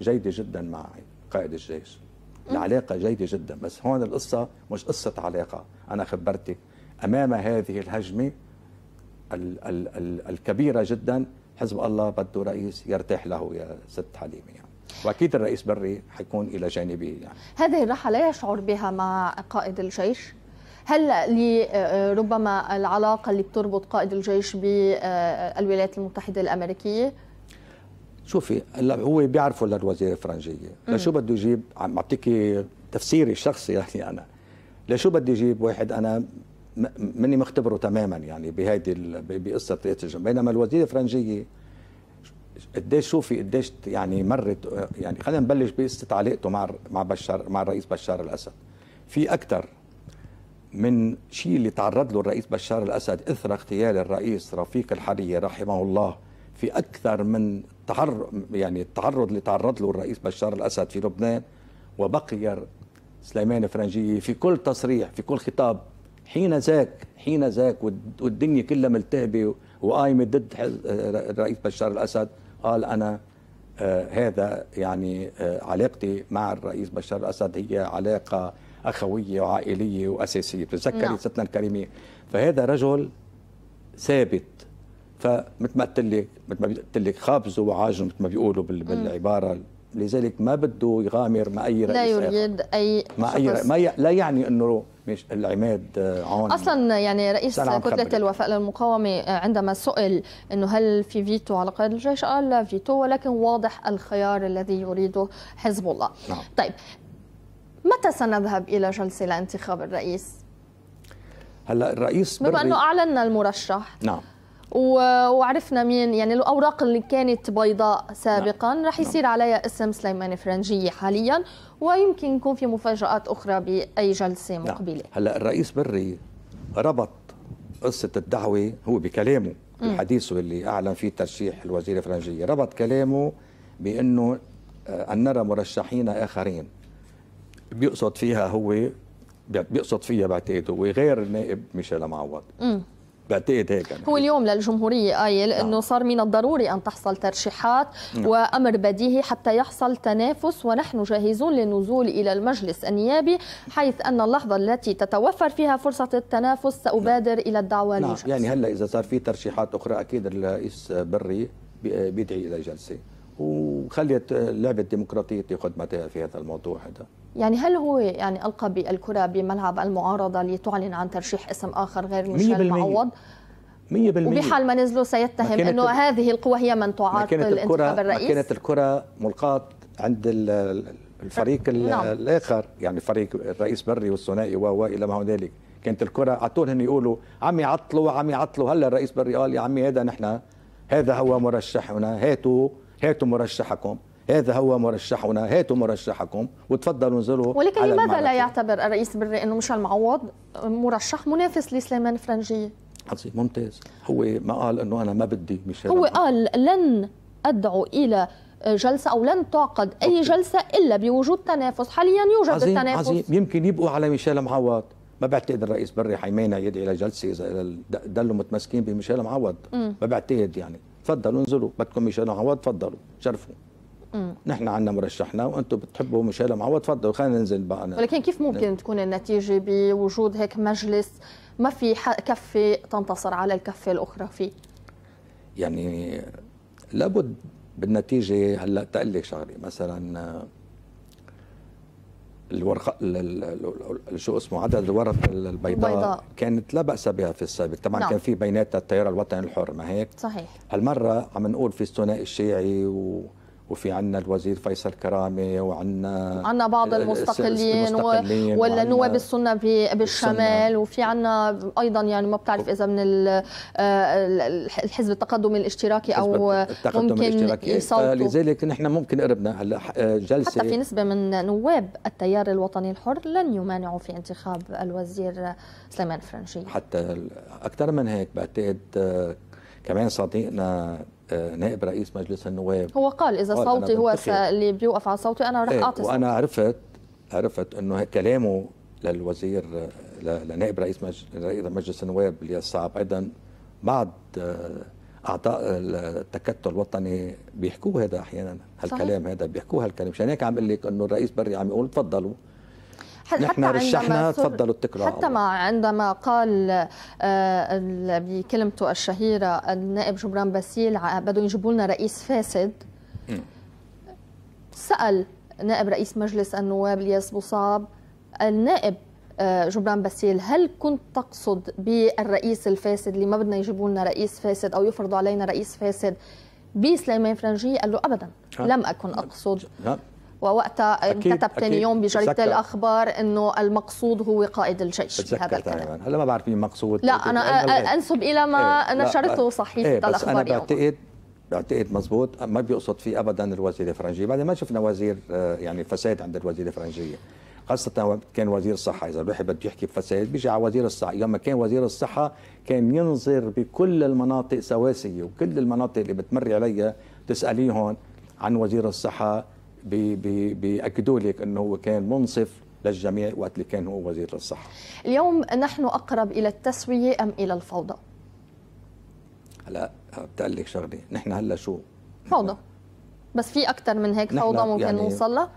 جيده جدا مع قائد الجيش العلاقه جيده جدا بس هون القصه مش قصه علاقه انا خبرتك امام هذه الهجمه ال ال ال الكبيره جدا حزب الله بده رئيس يرتاح له يا ست حليمه يعني. واكيد الرئيس بري حيكون الى جانبه يعني هذه الراحه لا يشعر بها مع قائد الجيش هل ربما العلاقه اللي بتربط قائد الجيش بالولايات آه، المتحده الامريكيه شوفي هلا هو بيعرفوا للوزير الفرنجيه لشو بده يجيب عم بعطيكي تفسيري الشخصي يعني انا لشو بده يجيب واحد انا مني مختبره تماما يعني بهيدي بقصه رئيس الجمهوريه بينما الوزير الفرنجيه قديش شوفي قديش يعني مرت يعني خلينا نبلش بقصه علاقته مع مع بشار مع الرئيس بشار الاسد في اكثر من شيء اللي تعرض له الرئيس بشار الاسد اثر اغتيال الرئيس رفيق الحريه رحمه الله في أكثر من تعر يعني التعرض اللي تعرض له الرئيس بشار الأسد في لبنان وبقي سليمان فرنجية في كل تصريح في كل خطاب حين ذاك حين ذاك والدنيا كلها ملتهبة وقايمة ضد الرئيس بشار الأسد قال أنا آه هذا يعني آه علاقتي مع الرئيس بشار الأسد هي علاقة أخوية وعائلية وأساسية بتذكري نعم. ستنا الكريمة فهذا رجل ثابت فمثل ما قلت لك مثل ما قلت لك خابز وعاجن مثل ما بيقولوا بالعباره لذلك ما بده يغامر مع اي رئيس لا يريد اي مع اي ما ي... لا يعني انه مش العماد عون اصلا يعني رئيس كتله الوفاء للمقاومه آه، عندما سئل انه هل في فيتو على قائد الجيش قال لا فيتو ولكن واضح الخيار الذي يريده حزب الله نعم. طيب متى سنذهب الى جلسه لانتخاب الرئيس هلا الرئيس بما انه اعلن المرشح نعم وعرفنا مين يعني الاوراق اللي كانت بيضاء سابقا نعم. رح يصير نعم. عليها اسم سليمان فرنجيه حاليا ويمكن يكون في مفاجات اخرى باي جلسه نعم. مقبله هلا الرئيس بري ربط قصه الدعوه هو بكلامه الحديث اللي اعلن فيه ترشيح الوزيره فرنجيه ربط كلامه بانه آه، ان نرى مرشحين اخرين بيقصد فيها هو بيقصد فيها بعتقد هو غير النائب ميشيل معوض بعتقد هيك أنا. يعني. هو اليوم للجمهورية قايل نعم. أنه صار من الضروري أن تحصل ترشيحات نعم. وأمر بديهي حتى يحصل تنافس ونحن جاهزون للنزول إلى المجلس النيابي حيث أن اللحظة التي تتوفر فيها فرصة التنافس سأبادر نعم. إلى الدعوة نعم. لجلسة. يعني هلأ إذا صار في ترشيحات أخرى أكيد الرئيس بري بيدعي إلى جلسة و خليت لعبه تاخذ خدمتها في هذا الموضوع هذا يعني هل هو يعني القى بالكره بملعب المعارضه لتعلن عن ترشيح اسم اخر غير ميشيل معوض 100% وبحال ما نزلوا سيتهم انه هذه القوى هي من تعارض الانتخاب الرئيس كانت الكره ملقاه عند الفريق نعم. الاخر يعني فريق الرئيس بري والثنائي والى ما هنالك كانت الكره على طول هن يقولوا عم يعطلوا عم يعطلوا هلا الرئيس بري قال يا عمي هذا نحن هذا هو مرشحنا هاتوا هاتوا مرشحكم هذا هو مرشحنا هاتوا مرشحكم وتفضلوا انزلوا ولكن على لماذا لا يعتبر الرئيس بري انه مش معوض مرشح منافس لسليمان فرنجيه عظيم ممتاز هو ما قال انه انا ما بدي مش هو قال لن ادعو الى جلسة أو لن تعقد أي أوكي. جلسة إلا بوجود تنافس حاليا يوجد عزيم التنافس عظيم يمكن يبقوا على ميشيل معوض ما بعتقد الرئيس بري حيمانع يدعي لجلسة إذا دلوا متمسكين بميشيل معوض ما بعتقد يعني تفضلوا انزلوا بدكم ميشيل عوض تفضلوا شرفوا نحن عندنا مرشحنا وانتم بتحبوا ميشيل عوض تفضلوا خلينا ننزل بقى ولكن كيف ممكن تكون النتيجه بوجود هيك مجلس ما في كفه تنتصر على الكفه الاخرى فيه يعني لابد بالنتيجه هلا تقلي شغله مثلا الورقه شو اسمه عدد الورق البيضاء, كانت لا باس بها في السابق طبعا نعم. كان في بيناتها التيار الوطني الحر ما هيك صحيح هالمره عم نقول في الثنائي الشيعي و وفي عنا الوزير فيصل كرامي وعنا عنا بعض آه، آه، المستقلين, المستقلين والنواب السنة بالشمال وفي عنا أيضا يعني ما بتعرف إذا من آه، الحزب التقدم الاشتراكي أو التقدم ممكن الاشتراكي لذلك نحن ممكن قربنا هلا جلسة حتى في نسبة من نواب التيار الوطني الحر لن يمانعوا في انتخاب الوزير سليمان فرنجي حتى أكثر من هيك بعتقد كمان صديقنا نائب رئيس مجلس النواب هو قال اذا قال صوتي هو اللي بيوقف على صوتي انا رح إيه، اعطي صوتي وانا عرفت عرفت انه كلامه للوزير لنائب رئيس مجلس النواب الياس صعب ايضا بعض آه، اعضاء التكتل الوطني بيحكوا هذا احيانا هالكلام صحيح. هذا بيحكوا هالكلام مشان هيك عم بقول لك انه الرئيس بري عم يقول تفضلوا نحن رشحنا تفضلوا التكرار حتى مع عندما قال بكلمته آه، الشهيرة آه، النائب جبران باسيل بدهم يجيبوا لنا رئيس فاسد سأل نائب رئيس مجلس النواب الياس بوصاب النائب آه، جبران باسيل هل كنت تقصد بالرئيس الفاسد اللي ما بدنا يجيبوا لنا رئيس فاسد او يفرضوا علينا رئيس فاسد بسليمان فرنجي قال له ابدا لم اكن اقصد ووقتها كتب ثاني يوم بجريده الاخبار انه المقصود هو قائد الجيش بهذا الكلام هلا ما بعرف مين مقصود لا انا انسب الى ما ايه نشرته صحيفه ايه الاخبار انا بعتقد بعتقد مزبوط ما بيقصد فيه ابدا الوزير الفرنجي بعدين ما شفنا وزير آه، يعني فساد عند الوزير الفرنجيه خاصة كان وزير الصحة إذا الواحد بده يحكي بفساد بيجي على وزير الصحة يوم كان وزير الصحة كان ينظر بكل المناطق سواسية وكل المناطق اللي بتمر عليها تسأليهم عن وزير الصحة بياكدوا لك انه هو كان منصف للجميع وقت اللي كان هو وزير الصحه اليوم نحن اقرب الى التسويه ام الى الفوضى هلا بتقول لك شغله نحن هلا شو فوضى بس في اكثر من هيك فوضى ممكن يعني نوصل لها